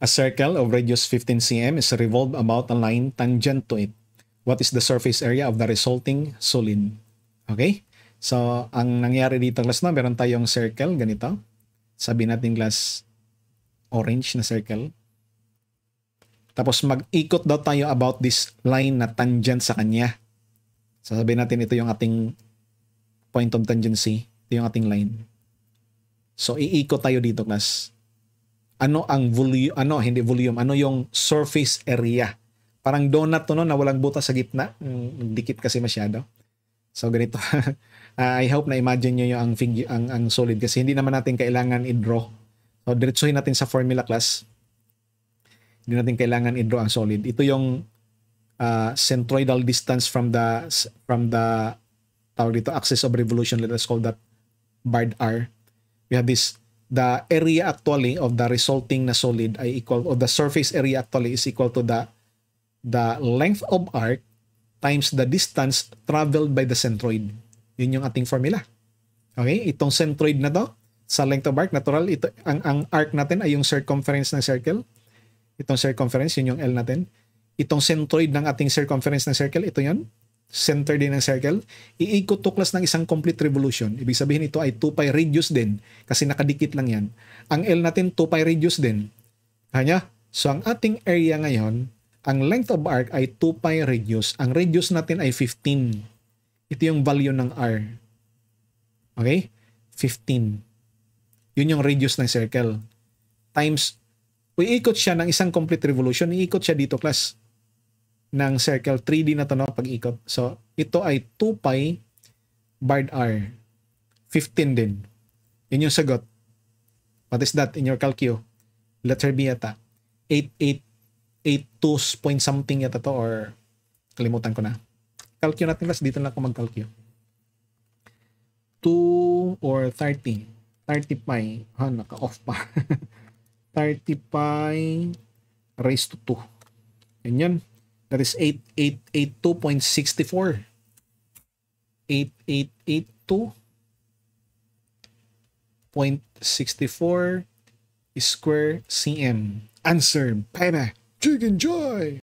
A circle of radius 15 cm is revolved about a line tangent to it. What is the surface area of the resulting solid? Okay? So, ang nangyari dito class na, meron tayong circle, ganito. Sabi natin class, orange na circle. Tapos mag-ikot daw tayo about this line na tangent sa kanya. So sabihin natin ito yung ating point of tangency. Ito yung ating line. So iikot tayo dito class ano ang volume, ano, hindi volume, ano yung surface area. Parang donut to no, na walang butas sa gitna. Mm, dikit kasi masyado. So ganito. uh, I hope na imagine niyo yung ang, figure, ang, ang solid kasi hindi naman natin kailangan i-draw. So diretsuhin natin sa formula class. Hindi natin kailangan i-draw ang solid. Ito yung uh, centroidal distance from the from the tawag dito axis of revolution. Let us call that BARD R. We have this the area actually of the resulting na solid ay equal or the surface area actually is equal to the the length of arc times the distance traveled by the centroid. Yun yung ating formula. Okay? Itong centroid na to sa length of arc natural ito ang ang arc natin ay yung circumference ng circle. Itong circumference yun yung L natin. Itong centroid ng ating circumference ng circle ito yun center din ng circle, iikot tuklas ng isang complete revolution. Ibig sabihin ito ay 2 pi radius din kasi nakadikit lang yan. Ang L natin 2 pi radius din. Kanya? So ang ating area ngayon, ang length of arc ay 2 pi radius. Ang radius natin ay 15. Ito yung value ng R. Okay? 15. Yun yung radius ng circle. Times, iikot siya ng isang complete revolution, iikot siya dito class ng circle 3D na to no, pag-ikot. So, ito ay 2 pi barred R. 15 din. Yun yung sagot. What is that in your calcio? Letter B yata. 8882 point something yata to or kalimutan ko na. Calcio natin last. Dito na ako mag-calcio. 2 or 30. 30 pi. Ha, ah, naka-off pa. 30 pi raised to 2. Yan yan. That is 8882.64. 8882.64 square cm. Answer, Pema. Chicken Joy!